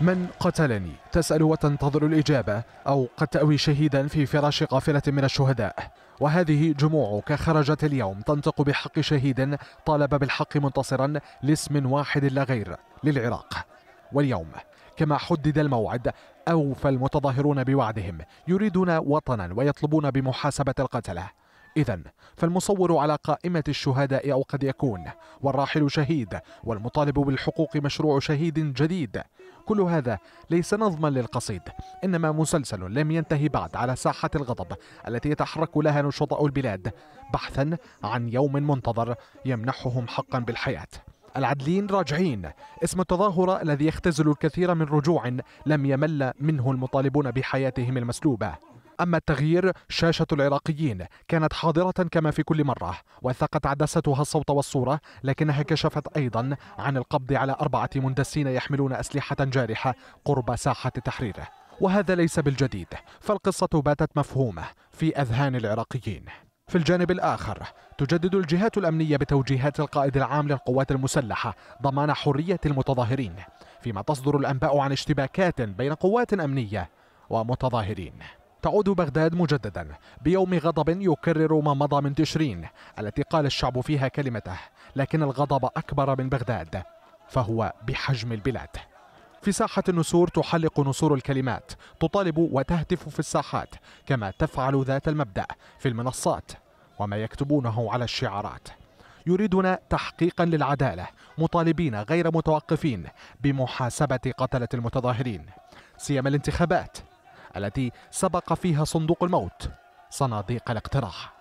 من قتلني تسأل وتنتظر الإجابة أو قد تأوي شهيدا في فراش قافلة من الشهداء وهذه جموعك خرجت اليوم تنطق بحق شهيد طالب بالحق منتصرا لاسم واحد لا غير للعراق واليوم كما حدد الموعد أوفى المتظاهرون بوعدهم يريدون وطنا ويطلبون بمحاسبة القتلة إذا فالمصور على قائمة الشهداء أو قد يكون والراحل شهيد والمطالب بالحقوق مشروع شهيد جديد كل هذا ليس نظما للقصيد إنما مسلسل لم ينتهي بعد على ساحة الغضب التي يتحرك لها نشطاء البلاد بحثا عن يوم منتظر يمنحهم حقا بالحياة العدلين راجعين اسم التظاهرة الذي يختزل الكثير من رجوع لم يمل منه المطالبون بحياتهم المسلوبة أما التغيير شاشة العراقيين كانت حاضرة كما في كل مرة وثقت عدستها الصوت والصورة لكنها كشفت أيضا عن القبض على أربعة مندسين يحملون أسلحة جارحة قرب ساحة التحرير وهذا ليس بالجديد فالقصة باتت مفهومة في أذهان العراقيين في الجانب الآخر تجدد الجهات الأمنية بتوجيهات القائد العام للقوات المسلحة ضمان حرية المتظاهرين فيما تصدر الأنباء عن اشتباكات بين قوات أمنية ومتظاهرين تعود بغداد مجددا بيوم غضب يكرر ما مضى من تشرين التي قال الشعب فيها كلمته لكن الغضب أكبر من بغداد فهو بحجم البلاد في ساحة النسور تحلق نسور الكلمات تطالب وتهتف في الساحات كما تفعل ذات المبدأ في المنصات وما يكتبونه على الشعارات يريدون تحقيقا للعدالة مطالبين غير متوقفين بمحاسبة قتلة المتظاهرين سيما الانتخابات التي سبق فيها صندوق الموت صناديق الاقتراح